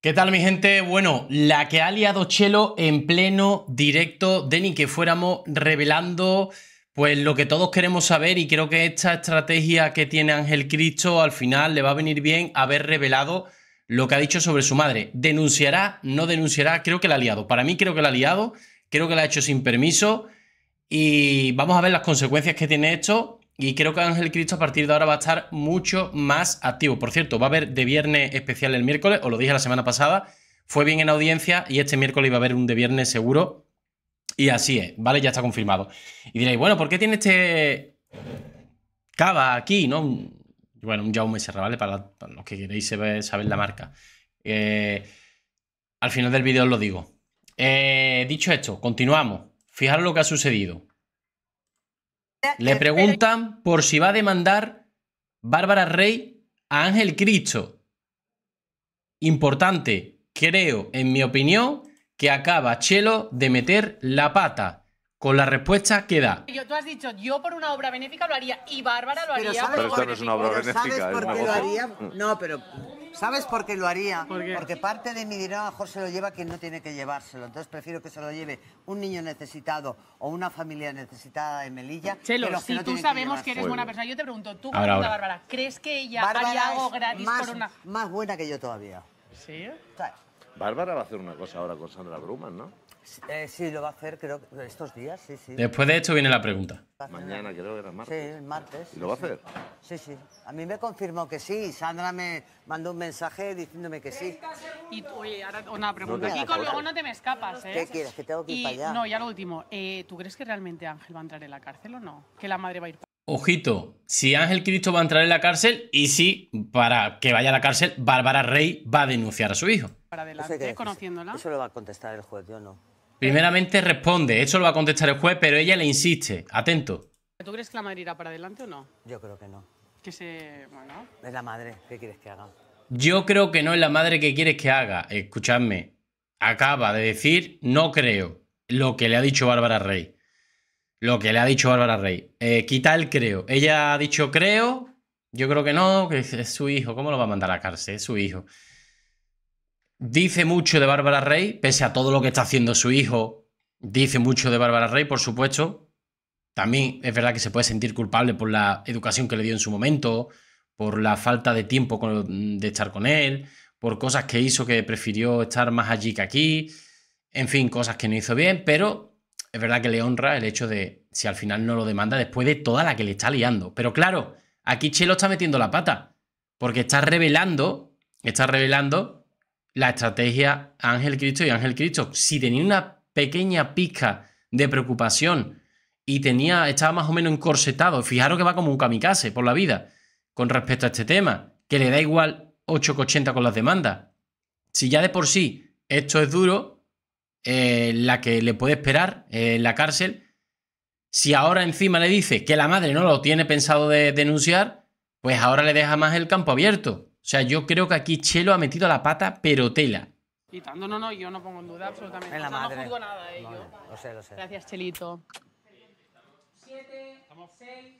¿Qué tal mi gente? Bueno, la que ha liado Chelo en pleno directo de que fuéramos revelando pues lo que todos queremos saber y creo que esta estrategia que tiene Ángel Cristo al final le va a venir bien haber revelado lo que ha dicho sobre su madre. ¿Denunciará? ¿No denunciará? Creo que la ha liado. Para mí creo que la ha liado, creo que la ha hecho sin permiso y vamos a ver las consecuencias que tiene esto y creo que Ángel Cristo a partir de ahora va a estar mucho más activo. Por cierto, va a haber de viernes especial el miércoles, os lo dije la semana pasada, fue bien en audiencia y este miércoles va a haber un de viernes seguro. Y así es, ¿vale? Ya está confirmado. Y diréis, bueno, ¿por qué tiene este Cava aquí, no? Bueno, un Jaume Serra, ¿vale? Para, los que queréis saber, saber la marca. Eh, al final del vídeo os lo digo. Eh, dicho esto, continuamos. Fijaros lo que ha sucedido. Le preguntan por si va a demandar Bárbara Rey a Ángel Cristo. Importante, creo, en mi opinión, que acaba Chelo de meter la pata con la respuesta que da. Yo, tú has dicho, yo por una obra benéfica lo haría y Bárbara lo haría. Pero, ¿sabes no es una obra benéfica. lo haría? Mm. No, pero ¿sabes por qué lo haría? Porque parte de mi dinero a lo mejor se lo lleva quien no tiene que llevárselo. Entonces prefiero que se lo lleve un niño necesitado o una familia necesitada en Melilla. Chelo, si tú sabemos que, eres buena persona, yo te pregunto, tú, Bárbara, ¿crees que ella haría algo gratis más, por una...? más buena que yo todavía. ¿Sí? Bárbara va a hacer una cosa ahora con Sandra Bruman, ¿no? Eh, sí, lo va a hacer, creo, estos días, sí, sí. Después de esto viene la pregunta. Mañana creo que era martes. Sí, el martes. lo va a hacer? Sí, sí. A mí me confirmó que sí. Sandra me mandó un mensaje diciéndome que sí. Y oye, ahora una pregunta. luego no te me escapas, ¿eh? ¿Qué quieres? Que tengo que ir y, para allá. No, y lo último. Eh, ¿Tú crees que realmente Ángel va a entrar en la cárcel o no? Que la madre va a ir Ojito, si Ángel Cristo va a entrar en la cárcel y si para que vaya a la cárcel, Bárbara Rey va a denunciar a su hijo. Para adelante, conociéndola. Eso lo va a contestar el juez, yo no. Primeramente responde, eso lo va a contestar el juez, pero ella le insiste. Atento. ¿Tú crees que la madre irá para adelante o no? Yo creo que no. Que se. Bueno. Es la madre, ¿qué quieres que haga? Yo creo que no es la madre que quieres que haga. Escuchadme. Acaba de decir, no creo. Lo que le ha dicho Bárbara Rey. Lo que le ha dicho Bárbara Rey. Eh, quita el creo. Ella ha dicho creo. Yo creo que no, que es su hijo. ¿Cómo lo va a mandar a la cárcel? Es su hijo. Dice mucho de Bárbara Rey, pese a todo lo que está haciendo su hijo. Dice mucho de Bárbara Rey, por supuesto. También es verdad que se puede sentir culpable por la educación que le dio en su momento, por la falta de tiempo de estar con él, por cosas que hizo que prefirió estar más allí que aquí, en fin, cosas que no hizo bien, pero es verdad que le honra el hecho de si al final no lo demanda después de toda la que le está liando. Pero claro, aquí Chelo está metiendo la pata, porque está revelando, está revelando la estrategia Ángel Cristo y Ángel Cristo. Si tenía una pequeña pizca de preocupación y tenía, estaba más o menos encorsetado, fijaros que va como un kamikaze por la vida con respecto a este tema, que le da igual 8,80 con las demandas. Si ya de por sí esto es duro, eh, la que le puede esperar en la cárcel, si ahora encima le dice que la madre no lo tiene pensado de denunciar, pues ahora le deja más el campo abierto. O sea, yo creo que aquí Chelo ha metido la pata, pero tela. Y no, no, yo no pongo en duda absolutamente. nada. No juzgo nada, de ¿eh? No, sé, lo sé. Gracias, Chelito. Siete, seis...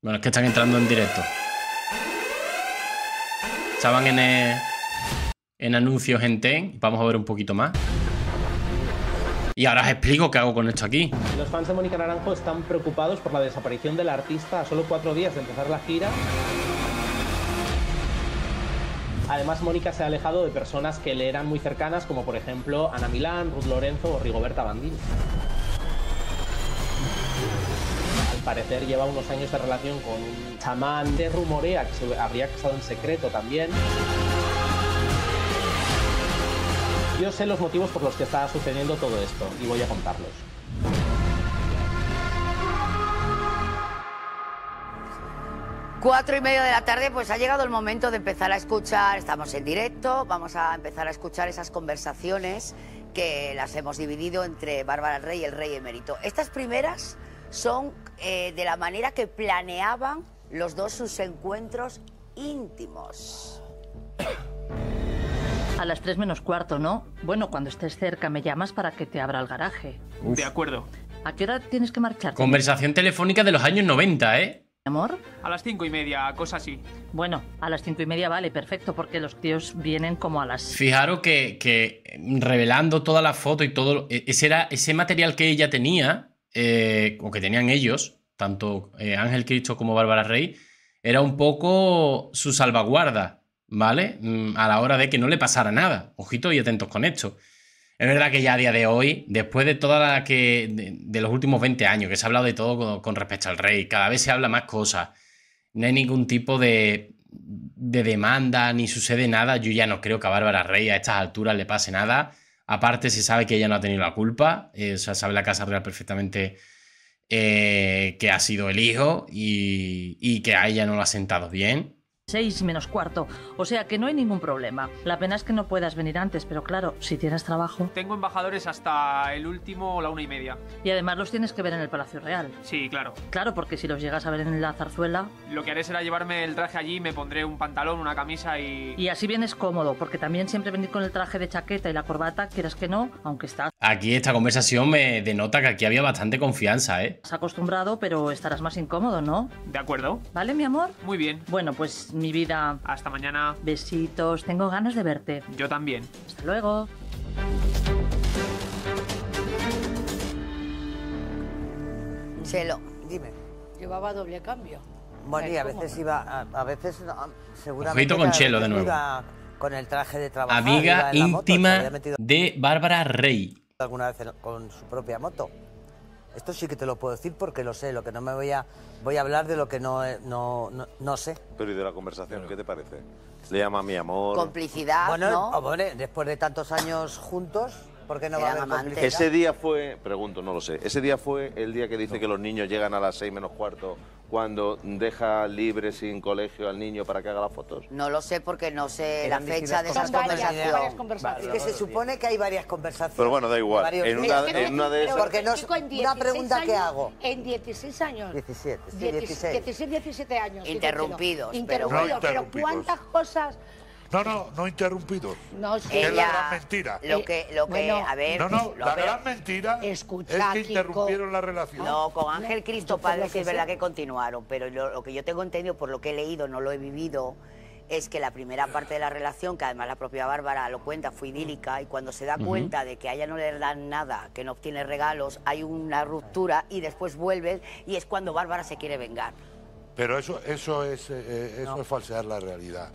Bueno, es que están entrando en directo. Estaban en, en anuncios en TEN. Vamos a ver un poquito más. Y ahora os explico qué hago con esto aquí. Los fans de Mónica Naranjo están preocupados por la desaparición del artista a solo cuatro días de empezar la gira. Además, Mónica se ha alejado de personas que le eran muy cercanas, como por ejemplo Ana Milán, Ruth Lorenzo o Rigoberta Bandini. Al parecer lleva unos años de relación con un chamán. de rumorea que se habría casado en secreto también. Yo sé los motivos por los que está sucediendo todo esto y voy a contarlos. Cuatro y medio de la tarde, pues ha llegado el momento de empezar a escuchar, estamos en directo, vamos a empezar a escuchar esas conversaciones que las hemos dividido entre Bárbara el Rey y el Rey Emérito. Estas primeras son eh, de la manera que planeaban los dos sus encuentros íntimos. A las 3 menos cuarto, ¿no? Bueno, cuando estés cerca me llamas para que te abra el garaje. De acuerdo. ¿A qué hora tienes que marchar? Conversación telefónica de los años 90, ¿eh? amor? A las cinco y media, cosa así. Bueno, a las cinco y media vale, perfecto, porque los tíos vienen como a las. Fijaros que, revelando toda la foto y todo. E-, ese ese material que ella tenía, eh, o que tenían ellos, tanto eh, Ángel Cristo como Bárbara Rey, era un poco su salvaguarda. ¿vale? Mm, a la hora de que no le pasara nada. Ojito y atentos con esto. Es verdad que ya a día de hoy, después de toda la que. de, los últimos 20 años, que se ha hablado de todo con, respecto al rey, cada vez se habla más cosas. No hay ningún tipo de, de demanda, ni sucede nada. Yo ya no creo que a Bárbara Rey a estas alturas le pase nada. Aparte, se sabe que ella no ha tenido la culpa. Eh, sabe la Casa Real perfectamente eh, que ha sido el hijo y, y que a ella no lo ha sentado bien. 6 menos cuarto. O sea que no hay ningún problema. La pena es que no puedas venir antes, pero claro, si tienes trabajo. Tengo embajadores hasta el último, la una y media. Y además los tienes que ver en el Palacio Real. Sí, claro. Claro, porque si los llegas a ver en la zarzuela. Lo que haré será llevarme el traje allí, me pondré un pantalón, una camisa y. Y así vienes cómodo, porque también siempre venir con el traje de chaqueta y la corbata, quieras que no, aunque estás. Aquí esta conversación me denota que aquí había bastante confianza, ¿eh? Has acostumbrado, pero estarás más incómodo, ¿no? De acuerdo. ¿Vale, mi amor? Muy bien. Bueno, pues mi vida. Hasta mañana. Besitos, tengo ganas de verte. Yo también. Hasta luego. Chelo, dime. Llevaba doble cambio. Bueno, y a veces iba, a, veces seguramente. con Chelo de nuevo. Con el traje de trabajo. Amiga íntima de Bárbara Rey. Alguna vez con su propia moto. Esto sí que te lo puedo decir porque lo sé, lo que no me voy a... Voy a hablar de lo que no, eh, no, no, sé. Pero ¿y de la conversación? ¿Qué te parece? Le llama mi amor. Complicidad, bueno, ¿no? Oh, después de tantos años juntos, ¿por qué no va a haber Ese día fue, pregunto, no lo sé, ese día fue el día que dice que los niños llegan a las seis menos cuarto cuando deja libre sin colegio al niño para que haga las fotos? No lo sé porque no sé la fecha de esas conversaciones. Varias conversaciones. que se supone que hay varias conversaciones. Pero bueno, da igual. En una, en una, de esas... Porque no una pregunta que hago. En 16 años. 17, sí, 16. 16, 17 años. Interrumpidos. Interrumpidos, pero, interrumpidos. pero ¿cuántas cosas no, no, no interrumpidos. No, sí. Es la gran mentira. Lo eh, que, lo que, a ver. No, no, la gran mentira escucha, es que interrumpieron la relación. No, con Ángel Cristo Padre que es verdad que continuaron, pero lo, que yo tengo entendido, por lo que he leído, no lo he vivido, es que la primera parte de la relación, que además la propia Bárbara lo cuenta, fue idílica, y cuando se da cuenta de que a ella no le dan nada, que no obtiene regalos, hay una ruptura y después vuelve, y es cuando Bárbara se quiere vengar. Pero eso, eso, es, eh, eh, eso es falsear la realidad.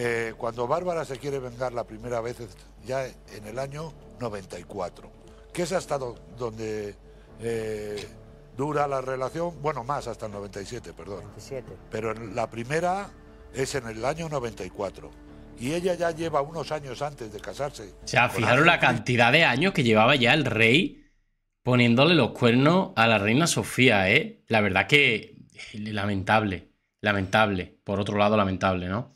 Eh, cuando Bárbara se quiere vengar la primera vez, ya en el año 94, que es hasta donde eh, dura la relación, bueno, más hasta el 97, perdón. Pero la primera es en el año 94. Y ella ya lleva unos años antes de casarse. O sea, fijaros la cantidad de años que llevaba ya el rey poniéndole los cuernos a la reina Sofía, ¿eh? La verdad que eh, lamentable, lamentable. Por otro lado, lamentable, ¿no?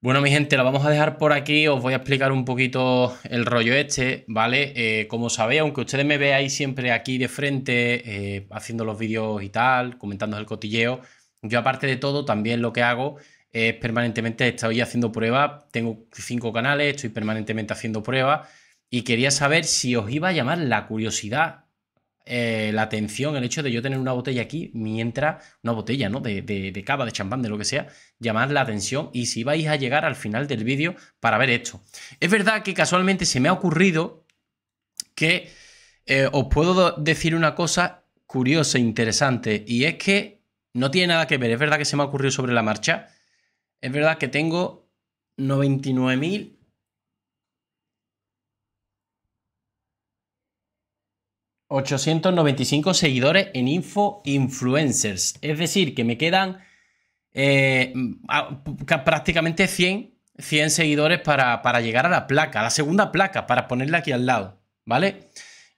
Bueno, mi gente, lo vamos a dejar por aquí. Os voy a explicar un poquito el rollo este, ¿vale? Eh, como sabéis, aunque ustedes me veáis siempre aquí de frente, eh, haciendo los vídeos y tal, comentando el cotilleo, yo aparte de todo, también lo que hago es permanentemente estoy haciendo pruebas. Tengo cinco canales, estoy permanentemente haciendo pruebas. Y quería saber si os iba a llamar la curiosidad eh, la atención el hecho de yo tener una botella aquí mientras, una botella, ¿no? De, de, cava, de champán, de lo que sea, llamar la atención y si vais a llegar al final del vídeo para ver esto. Es verdad que casualmente se me ha ocurrido que eh, os puedo decir una cosa curiosa, e interesante, y es que no tiene nada que ver, es verdad que se me ha ocurrido sobre la marcha, es verdad que tengo 99.000 895 seguidores en Info Influencers. Es decir, que me quedan eh, prácticamente 100, 100 seguidores para, llegar a la placa, a la segunda placa, para ponerla aquí al lado, ¿vale?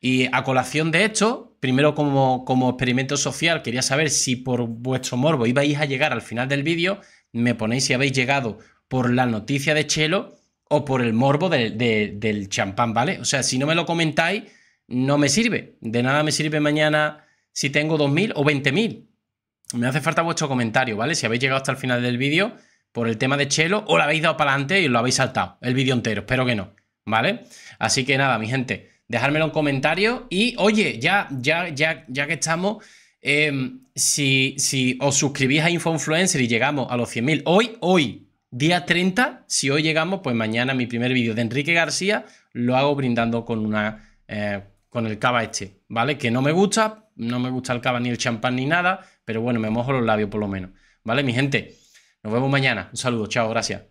Y a colación de esto, primero como, como experimento social, quería saber si por vuestro morbo ibais a llegar al final del vídeo, me ponéis si habéis llegado por la noticia de Chelo o por el morbo del champán, ¿vale? O sea, si no me lo comentáis no me sirve. De nada me sirve mañana si tengo 2.000 o 20.000. Me hace falta vuestro comentario, ¿vale? Si habéis llegado hasta el final del vídeo por el tema de Chelo o lo habéis dado para adelante y lo habéis saltado el vídeo entero. Espero que no, ¿vale? Así que nada, mi gente, dejármelo en comentarios y oye, ya, ya, ya, ya que estamos... Em, si, si, os suscribís a Info Influencer y llegamos a los 100.000 hoy, hoy, día 30, si hoy llegamos, pues mañana mi primer vídeo de Enrique García lo hago brindando con una eh, con el cava este, ¿vale? Que no me gusta, no me gusta el cava ni el champán ni nada, pero bueno, me mojo los labios por lo menos, ¿vale? Mi gente, nos vemos mañana. Un saludo, chao, gracias.